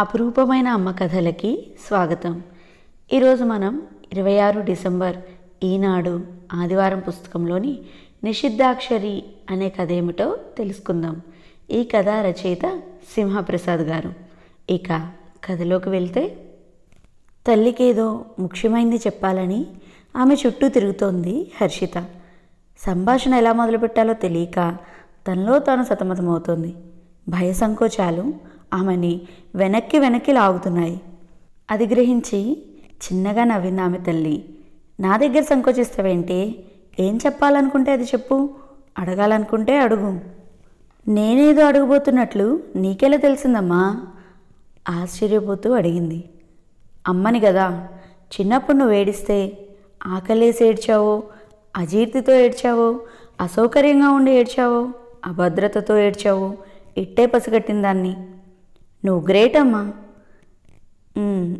అపురూపమైన అమ్మ కథలకి స్వాగతం ఈరోజు మనం ఇరవై ఆరు డిసెంబర్ ఈనాడు ఆదివారం పుస్తకంలోని నిషిద్ధాక్షరి అనే కథ ఏమిటో తెలుసుకుందాం ఈ కథ రచయిత సింహప్రసాద్ గారు ఇక కథలోకి వెళ్తే తల్లికేదో ముఖ్యమైంది చెప్పాలని ఆమె చుట్టూ తిరుగుతోంది హర్షిత సంభాషణ ఎలా మొదలుపెట్టాలో తెలియక తనలో తాను సతమతమవుతోంది భయ సంకోచాలు ఆమెని వెనక్కి వెనక్కి లాగుతున్నాయి అది గ్రహించి చిన్నగా నవ్వింది ఆమె తల్లి నా దగ్గర సంకోచిస్తావేంటి ఏం చెప్పాలనుకుంటే అది చెప్పు అడగాలనుకుంటే అడుగు నేనేదో అడుగుబోతున్నట్లు నీకెలా తెలిసిందమ్మా ఆశ్చర్యపోతూ అడిగింది అమ్మని కదా చిన్నప్పుడు నువ్వు ఏడిస్తే ఆకలేసి ఏడ్చావో అజీర్తితో ఏడ్చావో అసౌకర్యంగా ఉండి ఏడ్చావో అభద్రతతో ఏడ్చావో ఇట్టే పసిగట్టిన దాన్ని నువ్వు గ్రేట్ అమ్మా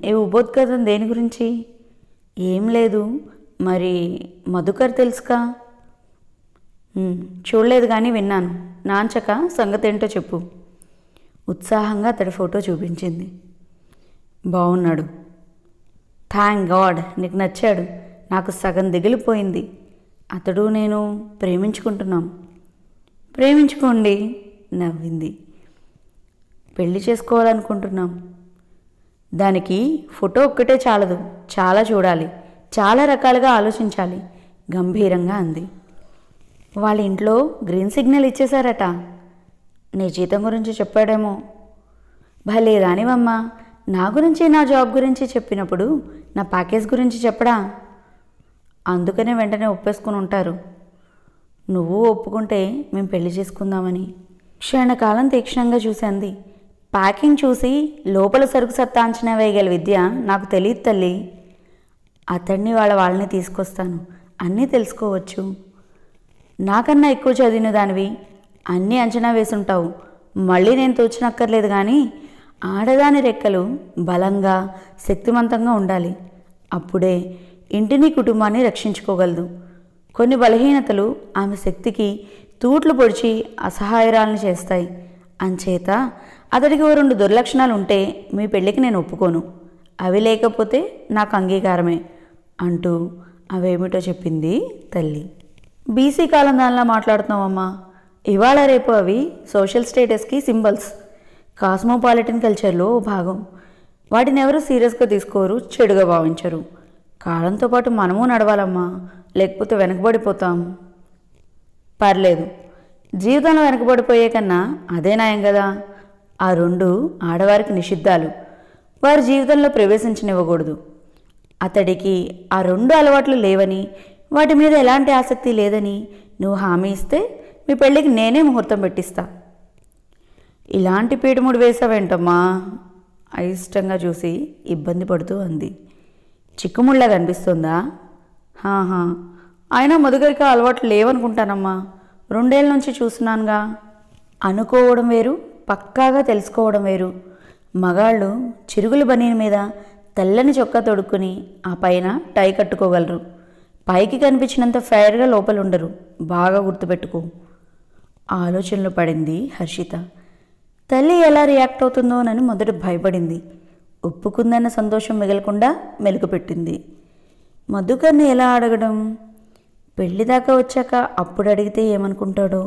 ఏ ఈ కదా దేని గురించి ఏం లేదు మరి మధుకర్ తెలుసుకా చూడలేదు కానీ విన్నాను నాంచక సంగతి ఏంటో చెప్పు ఉత్సాహంగా అతడి ఫోటో చూపించింది బాగున్నాడు థ్యాంక్ గాడ్ నీకు నచ్చాడు నాకు సగం దిగిలిపోయింది అతడు నేను ప్రేమించుకుంటున్నాం ప్రేమించుకోండి నవ్వింది పెళ్లి చేసుకోవాలనుకుంటున్నాం దానికి ఫోటో ఒక్కటే చాలదు చాలా చూడాలి చాలా రకాలుగా ఆలోచించాలి గంభీరంగా అంది వాళ్ళ ఇంట్లో గ్రీన్ సిగ్నల్ ఇచ్చేశారట నీ జీతం గురించి చెప్పాడేమో భలే రానివమ్మా నా గురించి నా జాబ్ గురించి చెప్పినప్పుడు నా ప్యాకేజ్ గురించి చెప్పడా అందుకనే వెంటనే ఒప్పేసుకుని ఉంటారు నువ్వు ఒప్పుకుంటే మేము పెళ్లి చేసుకుందామని క్షణకాలం తీక్షణంగా చూశాంది ప్యాకింగ్ చూసి లోపల సరుకు సత్తా అంచనా వేయగల విద్య నాకు తెలియదు తల్లి అతడిని వాళ్ళ వాళ్ళని తీసుకొస్తాను అన్నీ తెలుసుకోవచ్చు నాకన్నా ఎక్కువ చదివిన దానివి అన్నీ అంచనా వేసుంటావు మళ్ళీ నేను తోచినక్కర్లేదు కానీ ఆడదాని రెక్కలు బలంగా శక్తివంతంగా ఉండాలి అప్పుడే ఇంటిని కుటుంబాన్ని రక్షించుకోగలదు కొన్ని బలహీనతలు ఆమె శక్తికి తూట్లు పొడిచి అసహాయరాలను చేస్తాయి అంచేత అతడికి ఓ రెండు దుర్లక్షణాలు ఉంటే మీ పెళ్ళికి నేను ఒప్పుకోను అవి లేకపోతే నాకు అంగీకారమే అంటూ అవేమిటో చెప్పింది తల్లి బీసీ కాలం దానిలా మాట్లాడుతున్నామమ్మా ఇవాళ రేపు అవి సోషల్ స్టేటస్కి సింబల్స్ కాస్మోపాలిటన్ కల్చర్లో భాగం వాటిని ఎవరు సీరియస్గా తీసుకోరు చెడుగా భావించరు కాలంతో పాటు మనము నడవాలమ్మా లేకపోతే వెనకబడిపోతాం పర్లేదు జీవితంలో వెనకబడిపోయే కన్నా అదే నయం కదా ఆ రెండు ఆడవారికి నిషిద్ధాలు వారి జీవితంలో ప్రవేశించనివ్వకూడదు అతడికి ఆ రెండు అలవాట్లు లేవని వాటి మీద ఎలాంటి ఆసక్తి లేదని నువ్వు హామీ ఇస్తే మీ పెళ్ళికి నేనే ముహూర్తం పెట్టిస్తా ఇలాంటి పీటముడు వేసావేంటమ్మా అయిష్టంగా చూసి ఇబ్బంది పడుతూ అంది చిక్కుముళ్ళ కనిపిస్తుందా హాహా అయినా మధుగరికి అలవాట్లు లేవనుకుంటానమ్మా రెండేళ్ళ నుంచి చూస్తున్నానుగా అనుకోవడం వేరు పక్కాగా తెలుసుకోవడం వేరు మగాళ్ళు చిరుగుల బనీన్ మీద తెల్లని చొక్కా తొడుక్కుని ఆ పైన టై కట్టుకోగలరు పైకి కనిపించినంత ఫైర్గా లోపల ఉండరు బాగా గుర్తుపెట్టుకో ఆలోచనలు పడింది హర్షిత తల్లి ఎలా రియాక్ట్ అవుతుందోనని మొదట భయపడింది ఒప్పుకుందన్న సంతోషం మిగలకుండా మెలుకుపెట్టింది మధుకర్ని ఎలా అడగడం పెళ్లి దాకా వచ్చాక అప్పుడు అడిగితే ఏమనుకుంటాడో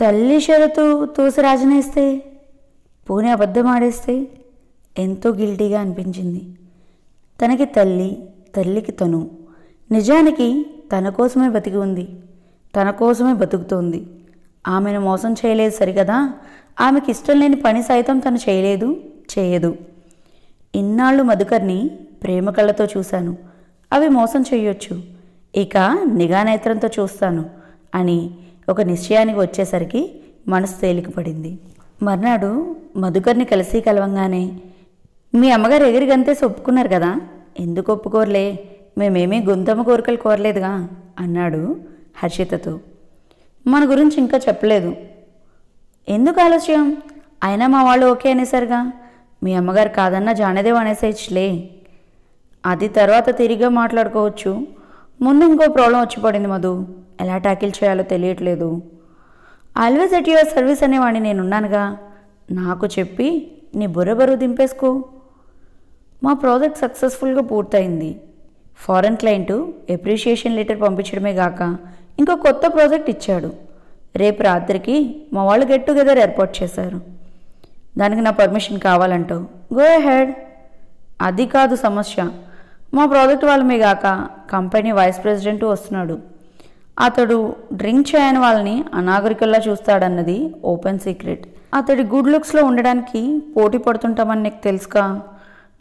తల్లి షరతు తోసి రాజనేస్తే పోనీ అబద్ధం ఆడేస్తే ఎంతో గిల్టీగా అనిపించింది తనకి తల్లి తల్లికి తను నిజానికి తన కోసమే బతికి ఉంది తన కోసమే బతుకుతోంది ఆమెను మోసం చేయలేదు సరికదా ఆమెకి ఇష్టం లేని పని సైతం తను చేయలేదు చేయదు ఇన్నాళ్ళు మధుకర్ని ప్రేమ కళ్ళతో చూశాను అవి మోసం చేయొచ్చు ఇక నిఘానేత్రంతో చూస్తాను అని ఒక నిశ్చయానికి వచ్చేసరికి మనసు తేలికపడింది మర్నాడు మధుకర్ని కలిసి కలవంగానే మీ అమ్మగారు ఎగిరిగంతే ఒప్పుకున్నారు కదా ఎందుకు ఒప్పుకోరలే మేమేమీ గుంతమ్మ కోరికలు కోరలేదుగా అన్నాడు హర్షితతో మన గురించి ఇంకా చెప్పలేదు ఎందుకు ఆలస్యం అయినా మా వాళ్ళు ఓకే అనేసరిగా మీ అమ్మగారు కాదన్నా జానదేవ్ అనేసేచ్చులే అది తర్వాత తిరిగి మాట్లాడుకోవచ్చు ముందు ఇంకో ప్రాబ్లం వచ్చి పడింది మధు ఎలా ట్యాకిల్ చేయాలో తెలియట్లేదు ఆల్వేస్ ఎట్ యువర్ సర్వీస్ అనేవాడిని నేనున్నానుగా నాకు చెప్పి నీ బుర్ర బరువు దింపేసుకో మా ప్రాజెక్ట్ సక్సెస్ఫుల్గా పూర్తయింది ఫారెన్ క్లయింటు ఎప్రిషియేషన్ లెటర్ పంపించడమే గాక ఇంకో కొత్త ప్రాజెక్ట్ ఇచ్చాడు రేపు రాత్రికి మా వాళ్ళు గెట్ టుగెదర్ ఏర్పాటు చేశారు దానికి నా పర్మిషన్ కావాలంటావు గో హెడ్ అది కాదు సమస్య మా ప్రాజెక్ట్ వాళ్ళమే గాక కంపెనీ వైస్ ప్రెసిడెంట్ వస్తున్నాడు అతడు డ్రింక్ చేయని వాళ్ళని అనాగరికల్లా చూస్తాడన్నది ఓపెన్ సీక్రెట్ అతడి గుడ్ లుక్స్లో ఉండడానికి పోటీ పడుతుంటామని నీకు తెలుసుకా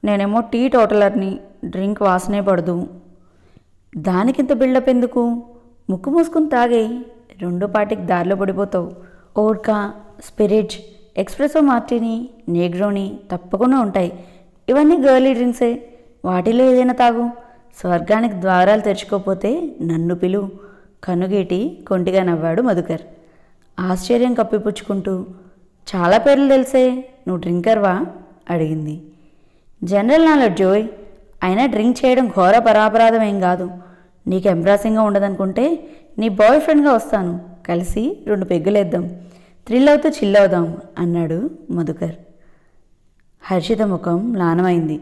నేనేమో టీ టోటలర్ని డ్రింక్ వాసనే పడదు దానికింత బిల్డప్ ఎందుకు ముక్కు మూసుకుని తాగేయి రెండు పాటికి దారిలో పడిపోతావు ఓర్కా స్పిరిట్ ఎక్స్ప్రెసో మార్టీని నేగ్రోని తప్పకుండా ఉంటాయి ఇవన్నీ గర్లీ డ్రింక్సే వాటిలో ఏదైనా తాగు స్వర్గానికి ద్వారాలు తెరుచుకోపోతే నన్ను పిలువు కనుగేటి కొంటిగా నవ్వాడు మధుకర్ ఆశ్చర్యం కప్పిపుచ్చుకుంటూ చాలా పేర్లు తెలిసే నువ్వు డ్రింకర్వా అడిగింది జనరల్ నాలెడ్జ్ జోయ్ అయినా డ్రింక్ చేయడం ఘోర పరాపరాధం ఏం కాదు నీకు ఎంబ్రాసింగ్గా ఉండదనుకుంటే నీ బాయ్ ఫ్రెండ్గా వస్తాను కలిసి రెండు పెగ్గులేద్దాం థ్రిల్ అవుతూ అవుదాం అన్నాడు మధుకర్ హర్షిత ముఖం లానమైంది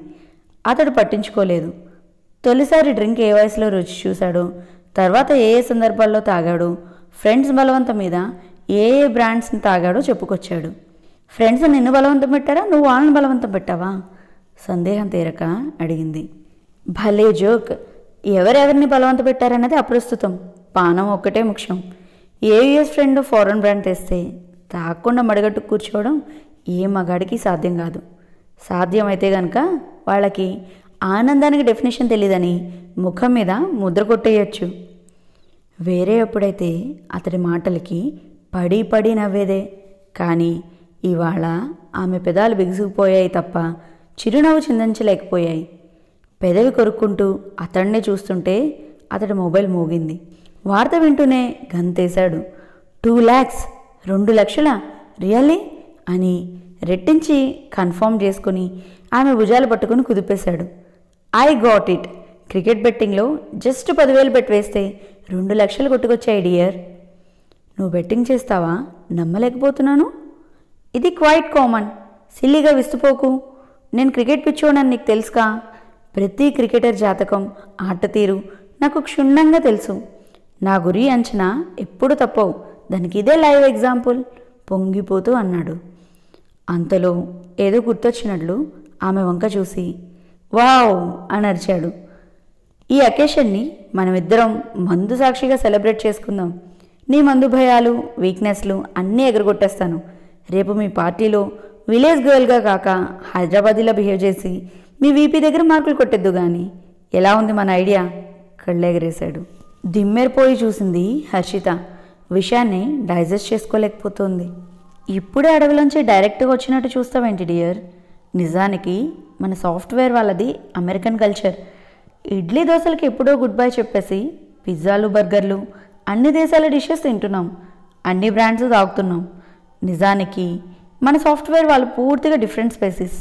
అతడు పట్టించుకోలేదు తొలిసారి డ్రింక్ ఏ వయసులో రుచి చూశాడో తర్వాత ఏ ఏ సందర్భాల్లో తాగాడు ఫ్రెండ్స్ బలవంతం మీద ఏ ఏ బ్రాండ్స్ని తాగాడో చెప్పుకొచ్చాడు ఫ్రెండ్స్ నిన్ను బలవంతం పెట్టారా నువ్వు వాళ్ళని బలవంతం పెట్టావా సందేహం తీరక అడిగింది భలే జోక్ ఎవరెవరిని బలవంత పెట్టారన్నది అప్రస్తుతం పానం ఒక్కటే ముఖ్యం ఏ యుఎస్ ఫ్రెండ్ ఫారెన్ బ్రాండ్ తెస్తే తాగకుండా మడగట్టు కూర్చోవడం ఏ మగాడికి సాధ్యం కాదు సాధ్యమైతే గనక వాళ్ళకి ఆనందానికి డెఫినేషన్ తెలియదని ముఖం మీద ముద్ర కొట్టేయచ్చు వేరే అప్పుడైతే అతడి మాటలకి పడి పడి నవ్వేదే కానీ ఇవాళ ఆమె పెదాలు బిగుసుకుపోయాయి తప్ప చిరునవ్వు చిందించలేకపోయాయి పెదవి కొరుక్కుంటూ అతడినే చూస్తుంటే అతడి మొబైల్ మోగింది వార్త వింటూనే గంతేశాడు టూ ల్యాక్స్ రెండు లక్షల రియల్లీ అని రెట్టించి కన్ఫర్మ్ చేసుకుని ఆమె భుజాలు పట్టుకుని కుదిపేశాడు ఐ గాట్ ఇట్ క్రికెట్ బెట్టింగ్లో జస్ట్ పదివేలు పెట్టి వేస్తే రెండు లక్షలు కొట్టుకొచ్చాయి డియర్ నువ్వు బెట్టింగ్ చేస్తావా నమ్మలేకపోతున్నాను ఇది క్వైట్ కామన్ సిల్లీగా విస్తుపోకు నేను క్రికెట్ పిచ్చోనని నీకు తెలుసుకా ప్రతి క్రికెటర్ జాతకం ఆట తీరు నాకు క్షుణ్ణంగా తెలుసు నా గురి అంచనా ఎప్పుడు తప్పవు దానికి ఇదే లైవ్ ఎగ్జాంపుల్ పొంగిపోతూ అన్నాడు అంతలో ఏదో గుర్తొచ్చినట్లు ఆమె వంక చూసి వావ్ అని అరిచాడు ఈ అకేషన్ని మనమిద్దరం మందు సాక్షిగా సెలబ్రేట్ చేసుకుందాం నీ మందు భయాలు వీక్నెస్లు అన్నీ ఎగరగొట్టేస్తాను రేపు మీ పార్టీలో విలేజ్ గర్ల్గా కాక హైదరాబాదీలో బిహేవ్ చేసి మీ వీపీ దగ్గర మార్కులు కొట్టద్దు కానీ ఎలా ఉంది మన ఐడియా కళ్ళెగరేశాడు దిమ్మెరిపోయి చూసింది హర్షిత విషయాన్ని డైజెస్ట్ చేసుకోలేకపోతుంది ఇప్పుడే అడవిలోంచి డైరెక్ట్గా వచ్చినట్టు చూస్తావేంటి డియర్ నిజానికి మన సాఫ్ట్వేర్ వాళ్ళది అమెరికన్ కల్చర్ ఇడ్లీ దోశలకి ఎప్పుడో గుడ్ బై చెప్పేసి పిజ్జాలు బర్గర్లు అన్ని దేశాల డిషెస్ తింటున్నాం అన్ని బ్రాండ్స్ తాగుతున్నాం నిజానికి మన సాఫ్ట్వేర్ వాళ్ళు పూర్తిగా డిఫరెంట్ స్పేసెస్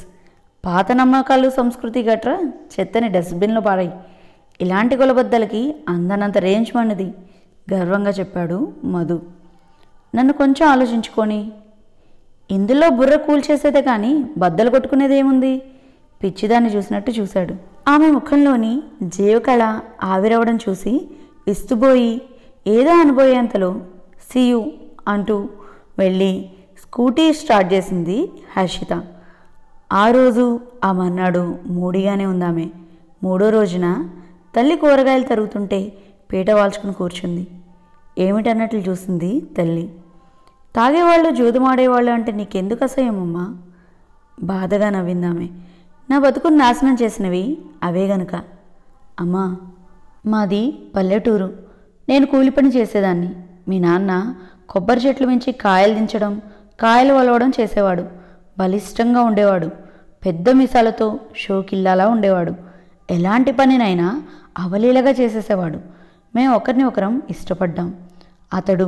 పాత నమ్మకాలు సంస్కృతి గట్రా చెత్తని డస్ట్బిన్లో పారాయి ఇలాంటి గొలబద్దలకి అందనంత రేంజ్ మనది గర్వంగా చెప్పాడు మధు నన్ను కొంచెం ఆలోచించుకొని ఇందులో బుర్ర కూల్చేసేదే కానీ బద్దలు కొట్టుకునేది ఏముంది పిచ్చిదాన్ని చూసినట్టు చూశాడు ఆమె ముఖంలోని జీవకళ ఆవిరవడం చూసి విస్తుబోయి ఏదో అనుభోయేంతలో సియు అంటూ వెళ్ళి స్కూటీ స్టార్ట్ చేసింది హర్షిత ఆ రోజు ఆ మర్నాడు మూడిగానే ఉందామె మూడో రోజున తల్లి కూరగాయలు తరుగుతుంటే పీట వాల్చుకుని కూర్చుంది ఏమిటన్నట్లు చూసింది తల్లి తాగేవాళ్ళు జూదమాడేవాళ్ళు అంటే నీకెందుకు అసహ్యమమ్మా బాధగా నవ్విందామే నా బతుకును నాశనం చేసినవి అవే గనుక అమ్మా మాది పల్లెటూరు నేను కూలి పని చేసేదాన్ని మీ నాన్న కొబ్బరి చెట్లు మించి కాయలు దించడం కాయలు వలవడం చేసేవాడు బలిష్టంగా ఉండేవాడు పెద్ద మిసాలతో షోకిల్లాలా ఉండేవాడు ఎలాంటి పనినైనా అవలీలగా చేసేసేవాడు మేము ఒకరిని ఒకరం ఇష్టపడ్డాం అతడు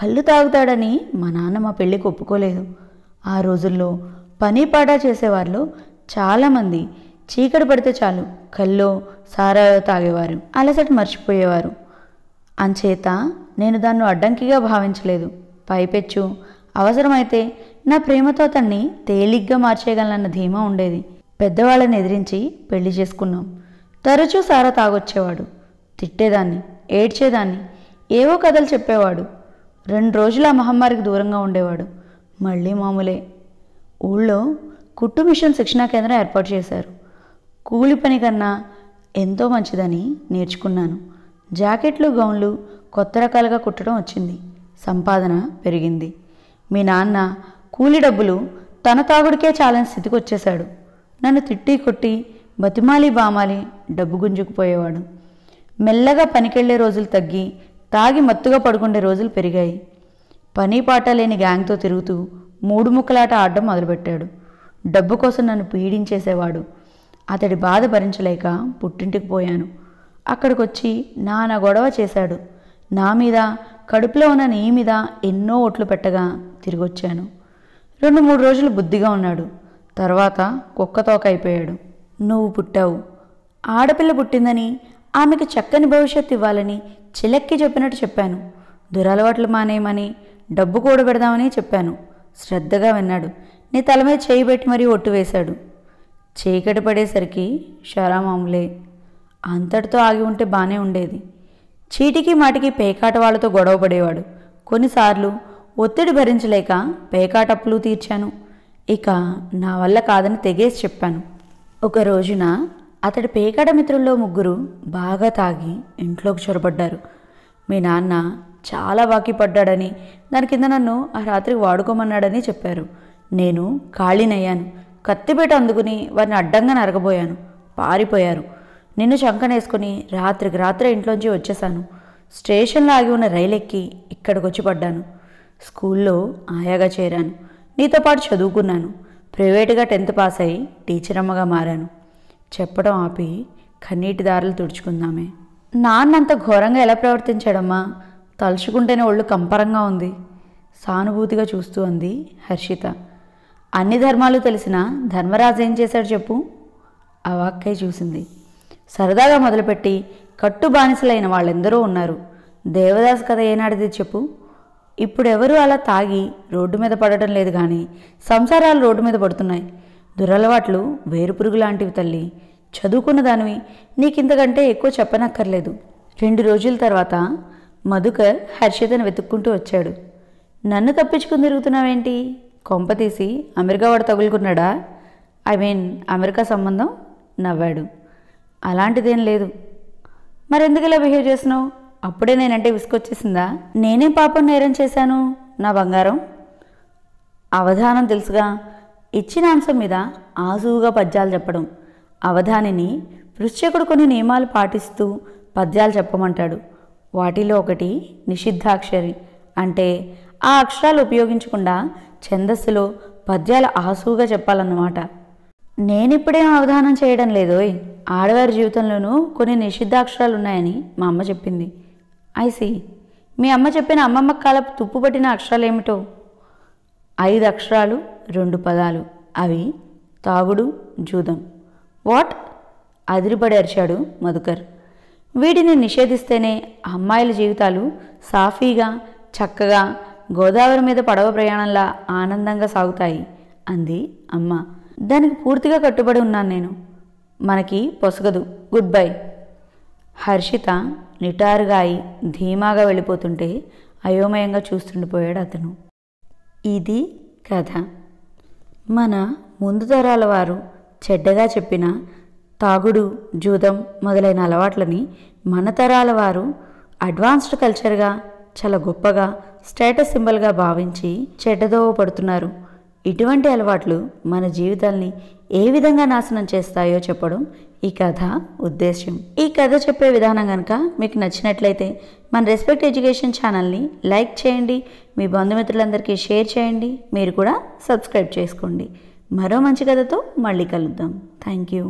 కళ్ళు తాగుతాడని మా నాన్న మా పెళ్ళికి ఒప్పుకోలేదు ఆ రోజుల్లో పని పాట చేసేవారిలో చాలామంది చీకటి పడితే చాలు కల్లో సారాలో తాగేవారు అలసట మర్చిపోయేవారు అంచేత నేను దాన్ని అడ్డంకిగా భావించలేదు పైపెచ్చు అవసరమైతే నా ప్రేమతో అతన్ని తేలిగ్గా మార్చేయగలనన్న ధీమా ఉండేది పెద్దవాళ్ళని ఎదిరించి పెళ్లి చేసుకున్నాం తరచూ సారా తాగొచ్చేవాడు తిట్టేదాన్ని ఏడ్చేదాన్ని ఏవో కథలు చెప్పేవాడు రెండు రోజులు ఆ మహమ్మారికి దూరంగా ఉండేవాడు మళ్ళీ మామూలే ఊళ్ళో కుట్టు మిషన్ శిక్షణా కేంద్రం ఏర్పాటు చేశారు కూలి పని కన్నా ఎంతో మంచిదని నేర్చుకున్నాను జాకెట్లు గౌన్లు కొత్త రకాలుగా కుట్టడం వచ్చింది సంపాదన పెరిగింది మీ నాన్న కూలి డబ్బులు తన తాగుడికే చాలని స్థితికి వచ్చేశాడు నన్ను తిట్టి కొట్టి బతిమాలి బామాలి డబ్బు గుంజుకుపోయేవాడు మెల్లగా పనికెళ్లే రోజులు తగ్గి తాగి మత్తుగా పడుకుండే రోజులు పెరిగాయి పని పాట లేని గ్యాంగ్తో తిరుగుతూ మూడు ముక్కలాట ఆడడం మొదలుపెట్టాడు డబ్బు కోసం నన్ను పీడించేసేవాడు అతడి బాధ భరించలేక పుట్టింటికి పోయాను అక్కడికొచ్చి నా గొడవ చేశాడు నా మీద కడుపులో ఉన్న నీ మీద ఎన్నో ఓట్లు పెట్టగా తిరిగొచ్చాను రెండు మూడు రోజులు బుద్ధిగా ఉన్నాడు తర్వాత కుక్కతోక అయిపోయాడు నువ్వు పుట్టావు ఆడపిల్ల పుట్టిందని ఆమెకు చక్కని భవిష్యత్తు ఇవ్వాలని చిలక్కి చెప్పినట్టు చెప్పాను దురలవాట్లు మానేయమని డబ్బు కూడబెడదామని చెప్పాను శ్రద్ధగా విన్నాడు నీ తల మీద చేయి పెట్టి మరీ ఒట్టు వేశాడు చీకటి పడేసరికి షరామాములే అంతటితో ఆగి ఉంటే బాగానే ఉండేది చీటికి మాటికి పేకాట వాళ్ళతో గొడవ పడేవాడు కొన్నిసార్లు ఒత్తిడి భరించలేక పేకాట అప్పులు తీర్చాను ఇక నా వల్ల కాదని తెగేసి చెప్పాను ఒక రోజున అతడి పేకాట మిత్రుల్లో ముగ్గురు బాగా తాగి ఇంట్లోకి చొరబడ్డారు మీ నాన్న చాలా బాకీ పడ్డాడని దాని కింద నన్ను ఆ రాత్రికి వాడుకోమన్నాడని చెప్పారు నేను ఖాళీనయ్యాను కత్తిపేట అందుకుని వారిని అడ్డంగా నరగబోయాను పారిపోయారు నిన్ను శంకనేసుకుని రాత్రికి రాత్రి ఇంట్లోంచి వచ్చేశాను స్టేషన్లో ఆగి ఉన్న రైలెక్కి ఇక్కడికి వచ్చి పడ్డాను స్కూల్లో ఆయాగా చేరాను నీతో పాటు చదువుకున్నాను ప్రైవేటుగా టెన్త్ పాస్ అయి టీచర్ అమ్మగా మారాను చెప్పడం ఆపి కన్నీటి దారులు తుడుచుకుందామే నాన్నంత ఘోరంగా ఎలా ప్రవర్తించాడమ్మా తలుచుకుంటేనే ఒళ్ళు కంపరంగా ఉంది సానుభూతిగా చూస్తూ అంది హర్షిత అన్ని ధర్మాలు తెలిసిన ధర్మరాజు ఏం చేశాడు చెప్పు అవాక్కై చూసింది సరదాగా మొదలుపెట్టి కట్టు బానిసలైన వాళ్ళెందరూ ఉన్నారు దేవదాస్ కథ ఏనాడిది చెప్పు ఇప్పుడెవరూ అలా తాగి రోడ్డు మీద పడటం లేదు కానీ సంసారాలు రోడ్డు మీద పడుతున్నాయి దురలవాట్లు వేరుపురుగు లాంటివి తల్లి చదువుకున్న దానివి నీకింతకంటే ఎక్కువ చెప్పనక్కర్లేదు రెండు రోజుల తర్వాత మధుకర్ హర్షితను వెతుక్కుంటూ వచ్చాడు నన్ను తప్పించుకుని తిరుగుతున్నావేంటి కొంపతీసి అమెరికా వాడు తగులుకున్నాడా ఐ మీన్ అమెరికా సంబంధం నవ్వాడు అలాంటిదేం లేదు మరెందుకు ఇలా బిహేవ్ చేసినావు అప్పుడే నేనంటే విసుకొచ్చేసిందా నేనేం పాపం నేరం చేశాను నా బంగారం అవధానం తెలుసుగా ఇచ్చిన అంశం మీద ఆసువుగా పద్యాలు చెప్పడం అవధానిని పృశ్చకుడు కొన్ని నియమాలు పాటిస్తూ పద్యాలు చెప్పమంటాడు వాటిలో ఒకటి నిషిద్ధాక్షరి అంటే ఆ అక్షరాలు ఉపయోగించకుండా ఛందస్సులో పద్యాలు ఆసుగా చెప్పాలన్నమాట నేనిప్పుడేం అవధానం చేయడం లేదోయ్ ఆడవారి జీవితంలోనూ కొన్ని నిషిద్ధాక్షరాలు ఉన్నాయని మా అమ్మ చెప్పింది ఐసి మీ అమ్మ చెప్పిన అమ్మమ్మ కాలపు తుప్పుపట్టిన అక్షరాలు ఏమిటో ఐదు అక్షరాలు రెండు పదాలు అవి తాగుడు జూదం వాట్ అదిరిపడి అరిచాడు మధుకర్ వీటిని నిషేధిస్తేనే అమ్మాయిల జీవితాలు సాఫీగా చక్కగా గోదావరి మీద పడవ ప్రయాణంలా ఆనందంగా సాగుతాయి అంది అమ్మ దానికి పూర్తిగా కట్టుబడి ఉన్నాను నేను మనకి పొసగదు గుడ్ బై హర్షిత నిటారుగా అయి ధీమాగా వెళ్ళిపోతుంటే అయోమయంగా చూస్తుండిపోయాడు అతను ఇది కథ మన ముందు తరాల వారు చెడ్డగా చెప్పిన తాగుడు జూదం మొదలైన అలవాట్లని మన తరాల వారు అడ్వాన్స్డ్ కల్చర్గా చాలా గొప్పగా స్టేటస్ సింబల్గా భావించి చెడ్డదోవ పడుతున్నారు ఇటువంటి అలవాట్లు మన జీవితాల్ని ఏ విధంగా నాశనం చేస్తాయో చెప్పడం ఈ కథ ఉద్దేశ్యం ఈ కథ చెప్పే విధానం కనుక మీకు నచ్చినట్లయితే మన రెస్పెక్ట్ ఎడ్యుకేషన్ ఛానల్ని లైక్ చేయండి మీ బంధుమిత్రులందరికీ షేర్ చేయండి మీరు కూడా సబ్స్క్రైబ్ చేసుకోండి మరో మంచి కథతో మళ్ళీ కలుద్దాం థ్యాంక్ యూ